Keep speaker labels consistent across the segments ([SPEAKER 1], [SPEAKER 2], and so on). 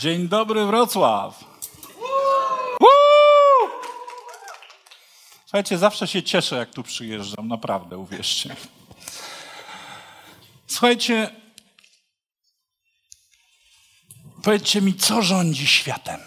[SPEAKER 1] Dzień dobry Wrocław. Woo! Słuchajcie, zawsze się cieszę, jak tu przyjeżdżam, naprawdę, uwierzcie. Słuchajcie, powiedzcie mi, co rządzi światem?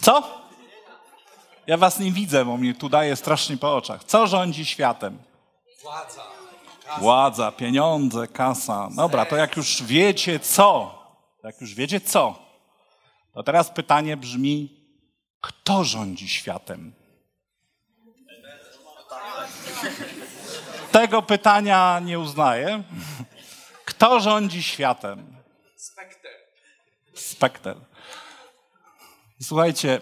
[SPEAKER 1] Co? Ja was nie widzę, bo mnie tu daje strasznie po oczach. Co rządzi światem? Władza. Władza, pieniądze, kasa. Dobra, to jak już wiecie co, jak już wiecie co, to teraz pytanie brzmi, kto rządzi światem? Tego pytania nie uznaję. Kto rządzi światem? Spekter. Spekter. Słuchajcie,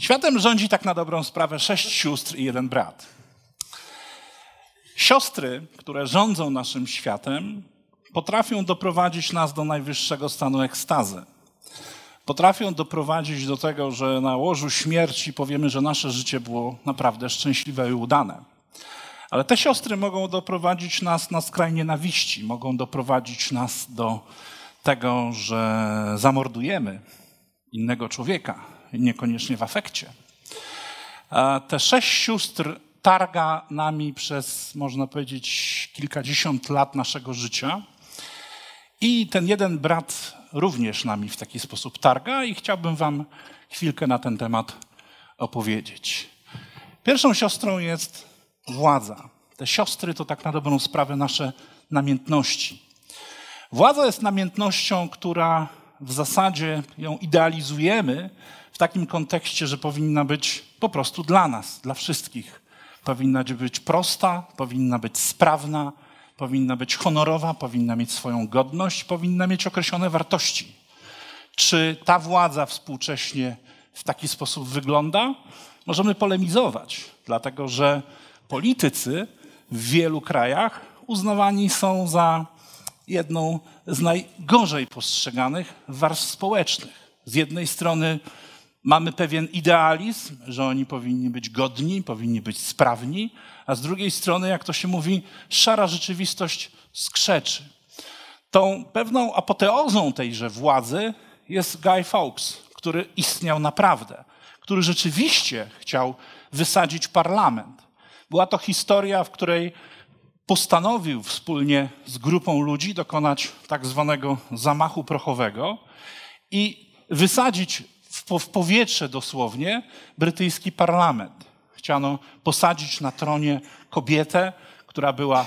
[SPEAKER 1] światem rządzi tak na dobrą sprawę sześć sióstr i jeden brat. Siostry, które rządzą naszym światem, potrafią doprowadzić nas do najwyższego stanu ekstazy. Potrafią doprowadzić do tego, że na łożu śmierci powiemy, że nasze życie było naprawdę szczęśliwe i udane. Ale te siostry mogą doprowadzić nas na skraj nienawiści, mogą doprowadzić nas do tego, że zamordujemy innego człowieka, niekoniecznie w afekcie. Te sześć sióstr targa nami przez, można powiedzieć, kilkadziesiąt lat naszego życia. I ten jeden brat również nami w taki sposób targa i chciałbym wam chwilkę na ten temat opowiedzieć. Pierwszą siostrą jest władza. Te siostry to tak na dobrą sprawę nasze namiętności. Władza jest namiętnością, która w zasadzie ją idealizujemy w takim kontekście, że powinna być po prostu dla nas, dla wszystkich. Powinna być prosta, powinna być sprawna, powinna być honorowa, powinna mieć swoją godność, powinna mieć określone wartości. Czy ta władza współcześnie w taki sposób wygląda? Możemy polemizować, dlatego że politycy w wielu krajach uznawani są za jedną z najgorzej postrzeganych warstw społecznych. Z jednej strony mamy pewien idealizm, że oni powinni być godni, powinni być sprawni, a z drugiej strony, jak to się mówi, szara rzeczywistość skrzeczy. Tą pewną apoteozą tejże władzy jest Guy Fawkes, który istniał naprawdę, który rzeczywiście chciał wysadzić parlament. Była to historia, w której postanowił wspólnie z grupą ludzi dokonać tak zwanego zamachu prochowego i wysadzić w powietrze dosłownie brytyjski parlament. Chciano posadzić na tronie kobietę, która była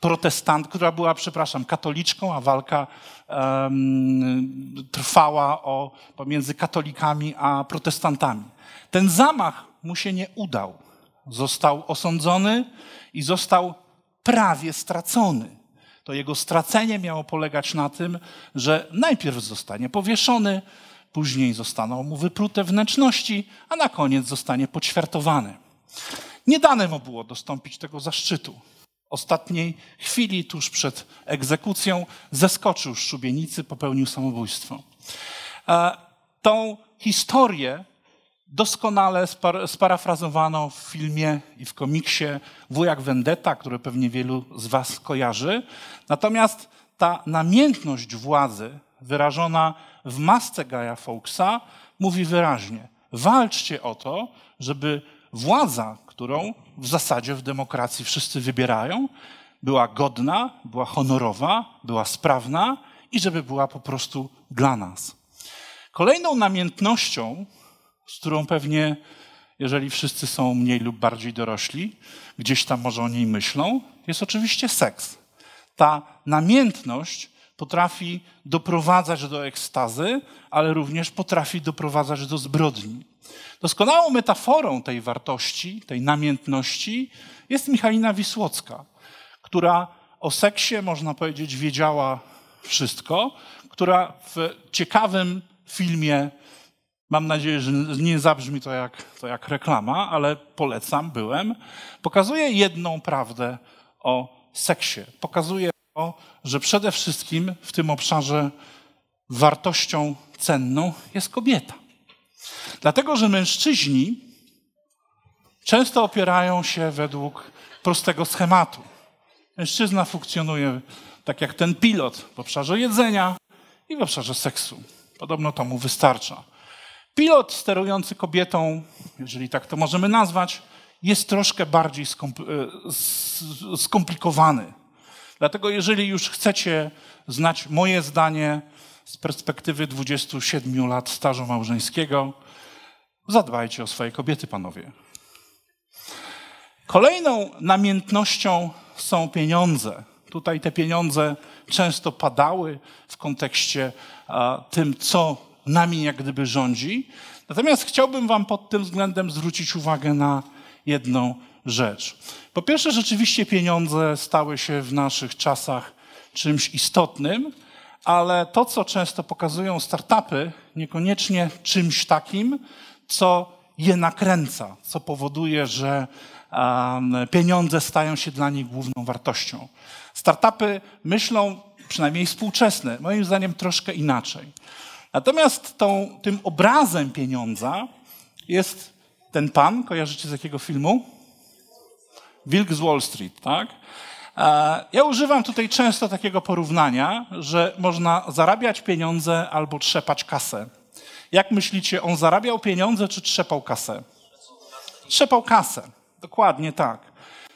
[SPEAKER 1] protestant, która była, przepraszam, katoliczką, a walka um, trwała o, pomiędzy katolikami a protestantami. Ten zamach mu się nie udał. Został osądzony i został prawie stracony. To jego stracenie miało polegać na tym, że najpierw zostanie powieszony, Później zostaną mu wyprute wnętrzności, a na koniec zostanie poćwiartowany. Nie dane mu było dostąpić tego zaszczytu. Ostatniej chwili, tuż przed egzekucją, zeskoczył z szubienicy, popełnił samobójstwo. E, tą historię doskonale spar sparafrazowano w filmie i w komiksie Wujak Vendetta, który pewnie wielu z Was kojarzy. Natomiast ta namiętność władzy, wyrażona w masce Gaja Fawkesa mówi wyraźnie: walczcie o to, żeby władza, którą w zasadzie w demokracji wszyscy wybierają, była godna, była honorowa, była sprawna i żeby była po prostu dla nas. Kolejną namiętnością, z którą pewnie, jeżeli wszyscy są mniej lub bardziej dorośli, gdzieś tam może o niej myślą, jest oczywiście seks. Ta namiętność potrafi doprowadzać do ekstazy, ale również potrafi doprowadzać do zbrodni. Doskonałą metaforą tej wartości, tej namiętności jest Michalina Wisłocka, która o seksie, można powiedzieć, wiedziała wszystko, która w ciekawym filmie, mam nadzieję, że nie zabrzmi to jak, to jak reklama, ale polecam, byłem, pokazuje jedną prawdę o seksie. Pokazuje że przede wszystkim w tym obszarze wartością cenną jest kobieta. Dlatego, że mężczyźni często opierają się według prostego schematu. Mężczyzna funkcjonuje tak jak ten pilot w obszarze jedzenia i w obszarze seksu. Podobno to mu wystarcza. Pilot sterujący kobietą, jeżeli tak to możemy nazwać, jest troszkę bardziej e, skomplikowany Dlatego jeżeli już chcecie znać moje zdanie z perspektywy 27 lat stażu małżeńskiego, zadbajcie o swoje kobiety, panowie. Kolejną namiętnością są pieniądze. Tutaj te pieniądze często padały w kontekście a, tym, co nami jak gdyby rządzi. Natomiast chciałbym Wam pod tym względem zwrócić uwagę na jedną rzecz. Po pierwsze, rzeczywiście pieniądze stały się w naszych czasach czymś istotnym, ale to, co często pokazują startupy, niekoniecznie czymś takim, co je nakręca, co powoduje, że pieniądze stają się dla nich główną wartością. Startupy myślą, przynajmniej współczesne, moim zdaniem troszkę inaczej. Natomiast tą, tym obrazem pieniądza jest ten pan, kojarzycie z jakiego filmu? Wilk z Wall Street, tak? E, ja używam tutaj często takiego porównania, że można zarabiać pieniądze albo trzepać kasę. Jak myślicie, on zarabiał pieniądze czy trzepał kasę? Trzepał kasę, dokładnie tak.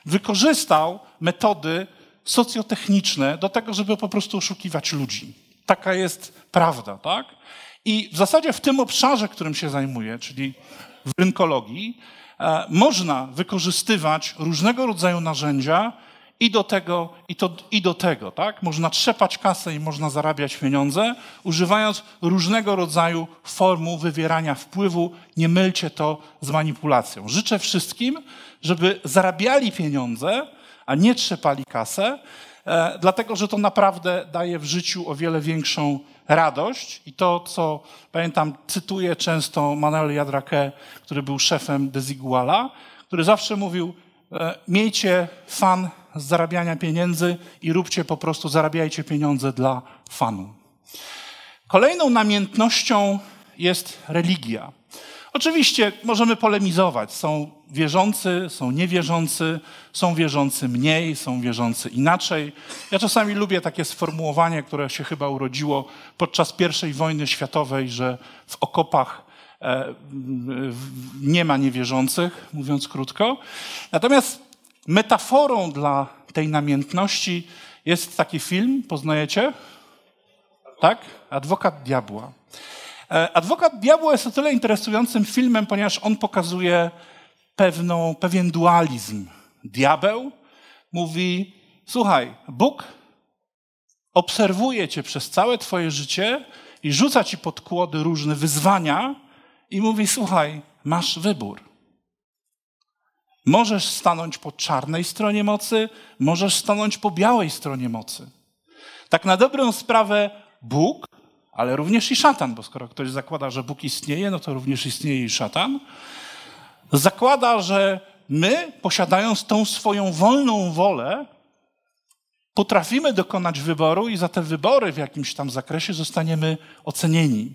[SPEAKER 1] Wykorzystał metody socjotechniczne do tego, żeby po prostu oszukiwać ludzi. Taka jest prawda, tak? I w zasadzie w tym obszarze, którym się zajmuję, czyli w rynkologii e, można wykorzystywać różnego rodzaju narzędzia i do tego, i, to, i do tego, tak? Można trzepać kasę i można zarabiać pieniądze, używając różnego rodzaju formu wywierania wpływu. Nie mylcie to z manipulacją. Życzę wszystkim, żeby zarabiali pieniądze, a nie trzepali kasę, e, dlatego że to naprawdę daje w życiu o wiele większą radość i to, co pamiętam, cytuję często Manuel Jadrake, który był szefem Desiguala, który zawsze mówił, e, miejcie fan z zarabiania pieniędzy i róbcie po prostu, zarabiajcie pieniądze dla fanu. Kolejną namiętnością jest religia. Oczywiście możemy polemizować. Są wierzący, są niewierzący, są wierzący mniej, są wierzący inaczej. Ja czasami lubię takie sformułowanie, które się chyba urodziło podczas I wojny światowej, że w okopach e, nie ma niewierzących, mówiąc krótko. Natomiast metaforą dla tej namiętności jest taki film, poznajecie? Tak? Adwokat Diabła. E, Adwokat Diabła jest o tyle interesującym filmem, ponieważ on pokazuje pewną, pewien dualizm. Diabeł mówi: Słuchaj, Bóg obserwuje cię przez całe twoje życie i rzuca ci pod kłody różne wyzwania i mówi: Słuchaj, masz wybór. Możesz stanąć po czarnej stronie mocy, możesz stanąć po białej stronie mocy. Tak na dobrą sprawę, Bóg ale również i szatan, bo skoro ktoś zakłada, że Bóg istnieje, no to również istnieje i szatan. Zakłada, że my, posiadając tą swoją wolną wolę, potrafimy dokonać wyboru i za te wybory w jakimś tam zakresie zostaniemy ocenieni.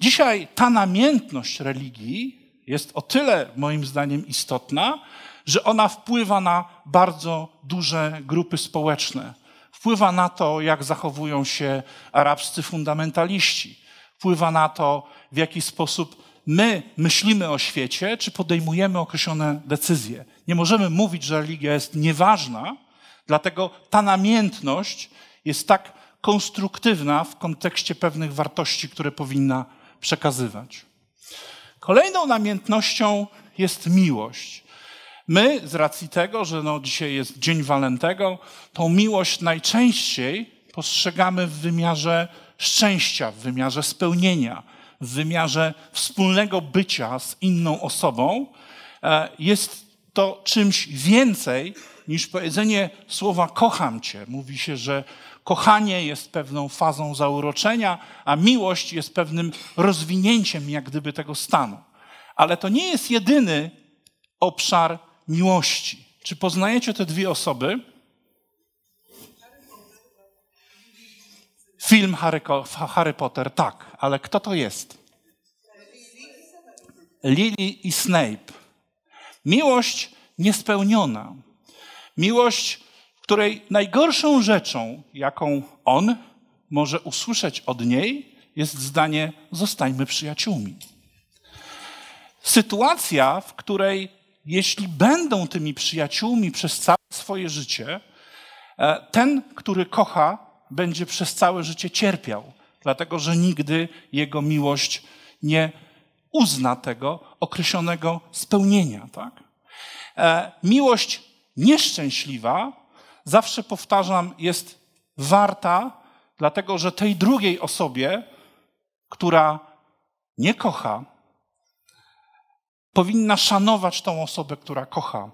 [SPEAKER 1] Dzisiaj ta namiętność religii jest o tyle, moim zdaniem, istotna, że ona wpływa na bardzo duże grupy społeczne wpływa na to, jak zachowują się arabscy fundamentaliści, wpływa na to, w jaki sposób my myślimy o świecie, czy podejmujemy określone decyzje. Nie możemy mówić, że religia jest nieważna, dlatego ta namiętność jest tak konstruktywna w kontekście pewnych wartości, które powinna przekazywać. Kolejną namiętnością jest miłość. My z racji tego, że no dzisiaj jest Dzień Walentego, tą miłość najczęściej postrzegamy w wymiarze szczęścia, w wymiarze spełnienia, w wymiarze wspólnego bycia z inną osobą. E, jest to czymś więcej niż powiedzenie słowa kocham cię. Mówi się, że kochanie jest pewną fazą zauroczenia, a miłość jest pewnym rozwinięciem jak gdyby tego stanu. Ale to nie jest jedyny obszar miłości. Czy poznajecie te dwie osoby? Film Harry, Harry Potter, tak, ale kto to jest? Lily i Snape. Miłość niespełniona. Miłość, której najgorszą rzeczą, jaką on może usłyszeć od niej, jest zdanie: zostańmy przyjaciółmi. Sytuacja, w której jeśli będą tymi przyjaciółmi przez całe swoje życie, e, ten, który kocha, będzie przez całe życie cierpiał, dlatego że nigdy jego miłość nie uzna tego określonego spełnienia. Tak? E, miłość nieszczęśliwa, zawsze powtarzam, jest warta, dlatego że tej drugiej osobie, która nie kocha, powinna szanować tą osobę, która kocha.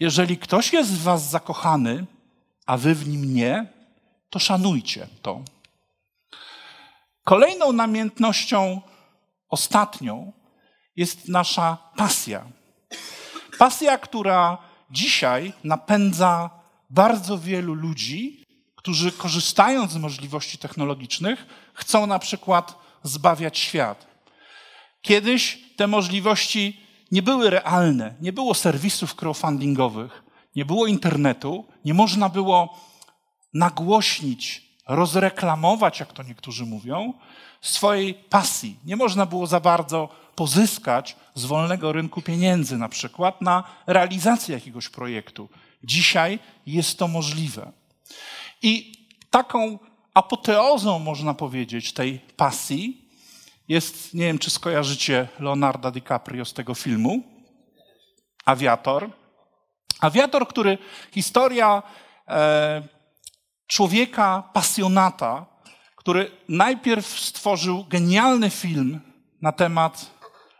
[SPEAKER 1] Jeżeli ktoś jest w was zakochany, a wy w nim nie, to szanujcie to. Kolejną namiętnością, ostatnią, jest nasza pasja. Pasja, która dzisiaj napędza bardzo wielu ludzi, którzy korzystając z możliwości technologicznych, chcą na przykład zbawiać świat. Kiedyś te możliwości nie były realne. Nie było serwisów crowdfundingowych, nie było internetu, nie można było nagłośnić, rozreklamować, jak to niektórzy mówią, swojej pasji. Nie można było za bardzo pozyskać z wolnego rynku pieniędzy, na przykład na realizację jakiegoś projektu. Dzisiaj jest to możliwe. I taką apoteozą, można powiedzieć, tej pasji jest, nie wiem, czy skojarzycie Leonarda DiCaprio z tego filmu, Awiator. Awiator, który historia e, człowieka, pasjonata, który najpierw stworzył genialny film na temat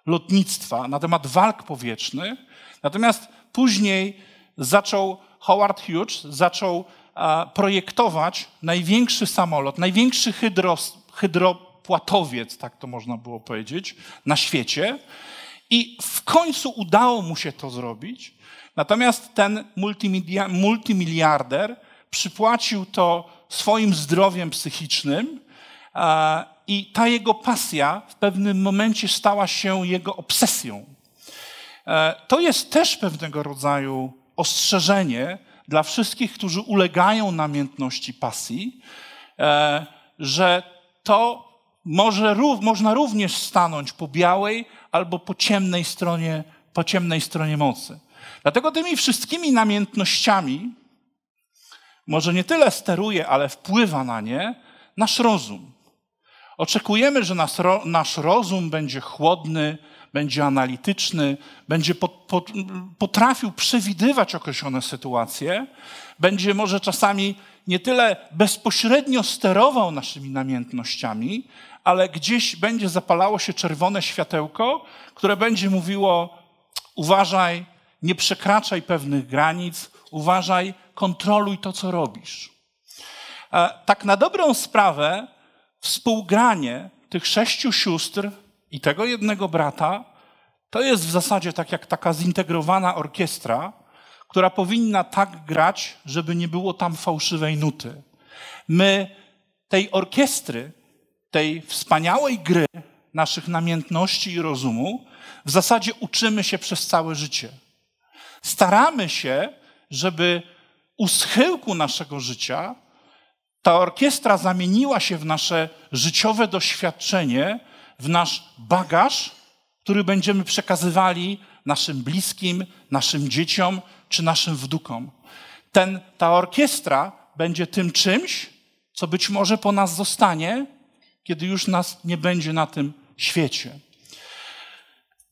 [SPEAKER 1] lotnictwa, na temat walk powietrznych, natomiast później zaczął Howard Hughes zaczął e, projektować największy samolot, największy hydro, hydro płatowiec, tak to można było powiedzieć, na świecie. I w końcu udało mu się to zrobić. Natomiast ten multimiliarder przypłacił to swoim zdrowiem psychicznym i ta jego pasja w pewnym momencie stała się jego obsesją. E, to jest też pewnego rodzaju ostrzeżenie dla wszystkich, którzy ulegają namiętności pasji, e, że to może, można również stanąć po białej albo po ciemnej stronie, po ciemnej stronie mocy. Dlatego tymi wszystkimi namiętnościami może nie tyle steruje, ale wpływa na nie nasz rozum. Oczekujemy, że nas, nasz rozum będzie chłodny, będzie analityczny, będzie potrafił przewidywać określone sytuacje, będzie może czasami nie tyle bezpośrednio sterował naszymi namiętnościami, ale gdzieś będzie zapalało się czerwone światełko, które będzie mówiło: uważaj, nie przekraczaj pewnych granic, uważaj, kontroluj to, co robisz. E, tak na dobrą sprawę, współgranie tych sześciu sióstr i tego jednego brata to jest w zasadzie tak jak taka zintegrowana orkiestra, która powinna tak grać, żeby nie było tam fałszywej nuty. My tej orkiestry tej wspaniałej gry naszych namiętności i rozumu w zasadzie uczymy się przez całe życie. Staramy się, żeby u schyłku naszego życia ta orkiestra zamieniła się w nasze życiowe doświadczenie, w nasz bagaż, który będziemy przekazywali naszym bliskim, naszym dzieciom czy naszym wdukom. Ten, ta orkiestra będzie tym czymś, co być może po nas zostanie, kiedy już nas nie będzie na tym świecie.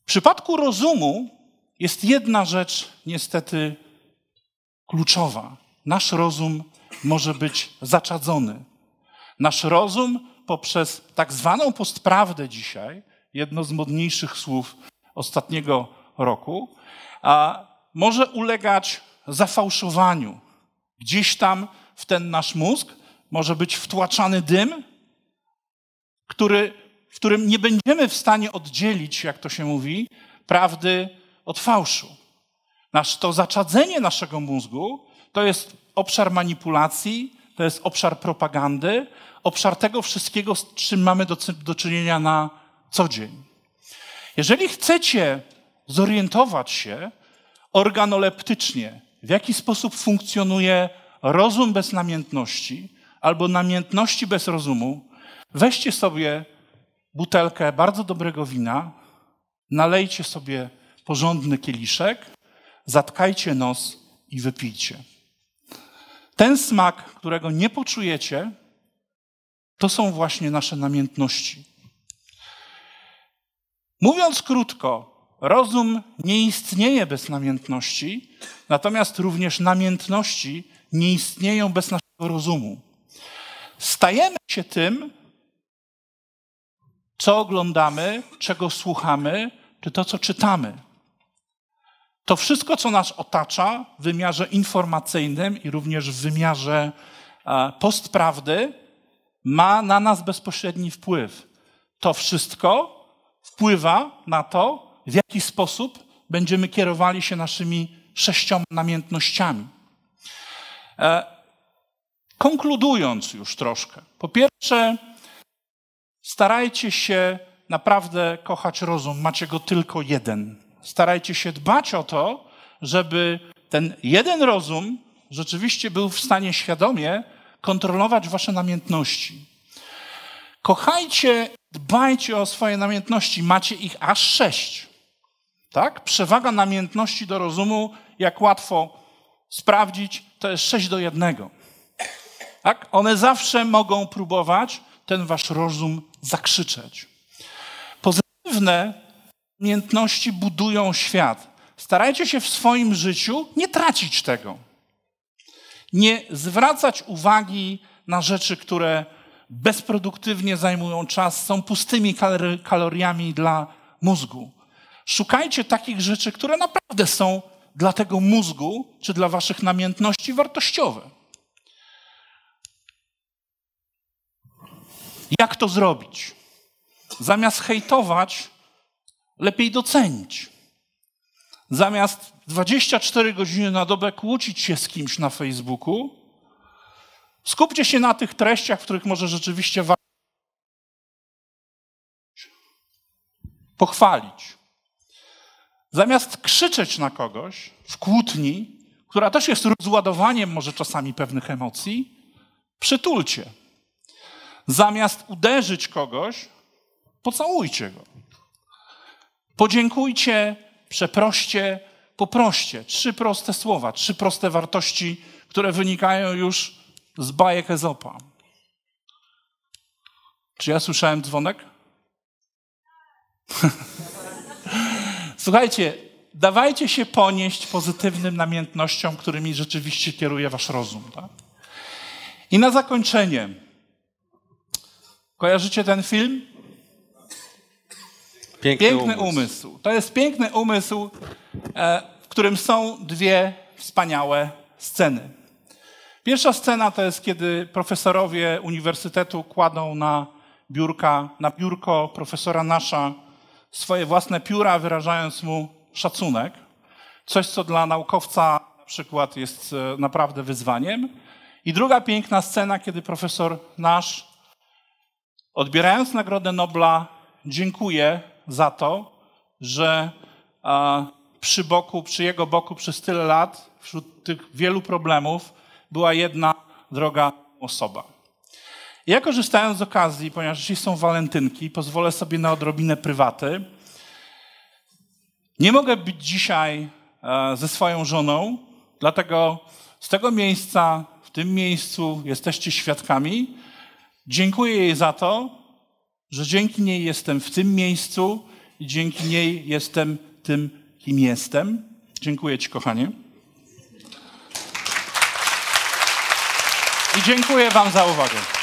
[SPEAKER 1] W przypadku rozumu jest jedna rzecz niestety kluczowa. Nasz rozum może być zaczadzony. Nasz rozum poprzez tak zwaną postprawdę dzisiaj, jedno z modniejszych słów ostatniego roku, a może ulegać zafałszowaniu. Gdzieś tam w ten nasz mózg może być wtłaczany dym, który, w którym nie będziemy w stanie oddzielić, jak to się mówi, prawdy od fałszu. Nasz, to zaczadzenie naszego mózgu to jest obszar manipulacji, to jest obszar propagandy, obszar tego wszystkiego, z czym mamy do, do czynienia na co dzień. Jeżeli chcecie zorientować się organoleptycznie, w jaki sposób funkcjonuje rozum bez namiętności albo namiętności bez rozumu, Weźcie sobie butelkę bardzo dobrego wina, nalejcie sobie porządny kieliszek, zatkajcie nos i wypijcie. Ten smak, którego nie poczujecie, to są właśnie nasze namiętności. Mówiąc krótko, rozum nie istnieje bez namiętności, natomiast również namiętności nie istnieją bez naszego rozumu. Stajemy się tym, co oglądamy, czego słuchamy, czy to, co czytamy. To wszystko, co nas otacza w wymiarze informacyjnym i również w wymiarze e, postprawdy, ma na nas bezpośredni wpływ. To wszystko wpływa na to, w jaki sposób będziemy kierowali się naszymi sześcioma namiętnościami. E, konkludując już troszkę, po pierwsze, Starajcie się naprawdę kochać rozum, macie go tylko jeden. Starajcie się dbać o to, żeby ten jeden rozum rzeczywiście był w stanie świadomie kontrolować wasze namiętności. Kochajcie, dbajcie o swoje namiętności, macie ich aż sześć. Tak? Przewaga namiętności do rozumu, jak łatwo sprawdzić, to jest sześć do jednego. Tak? One zawsze mogą próbować ten wasz rozum zakrzyczeć. Pozytywne umiejętności budują świat. Starajcie się w swoim życiu nie tracić tego. Nie zwracać uwagi na rzeczy, które bezproduktywnie zajmują czas, są pustymi kaloriami dla mózgu. Szukajcie takich rzeczy, które naprawdę są dla tego mózgu czy dla waszych namiętności wartościowe. Jak to zrobić? Zamiast hejtować, lepiej docenić. Zamiast 24 godziny na dobę kłócić się z kimś na Facebooku, skupcie się na tych treściach, w których może rzeczywiście warto pochwalić. Zamiast krzyczeć na kogoś w kłótni, która też jest rozładowaniem może czasami pewnych emocji, przytulcie. Zamiast uderzyć kogoś, pocałujcie go. Podziękujcie, przeproście, poproście. Trzy proste słowa, trzy proste wartości, które wynikają już z bajek Ezopa. Czy ja słyszałem dzwonek? Słuchajcie, dawajcie się ponieść pozytywnym namiętnościom, którymi rzeczywiście kieruje wasz rozum. Tak? I na zakończenie. Kojarzycie ten film? Piękny, piękny umysł. umysł. To jest piękny umysł, e, w którym są dwie wspaniałe sceny. Pierwsza scena to jest, kiedy profesorowie uniwersytetu kładą na biurka, na biurko profesora Nasza swoje własne pióra, wyrażając mu szacunek. Coś, co dla naukowca na przykład jest e, naprawdę wyzwaniem. I druga piękna scena, kiedy profesor Nasz odbierając Nagrodę Nobla, dziękuję za to, że przy boku, przy jego boku przez tyle lat, wśród tych wielu problemów, była jedna droga osoba. Ja korzystając z okazji, ponieważ dziś są walentynki, pozwolę sobie na odrobinę prywaty. Nie mogę być dzisiaj e, ze swoją żoną, dlatego z tego miejsca, w tym miejscu jesteście świadkami, Dziękuję jej za to, że dzięki niej jestem w tym miejscu i dzięki niej jestem tym, kim jestem. Dziękuję Ci, kochanie. I dziękuję Wam za uwagę.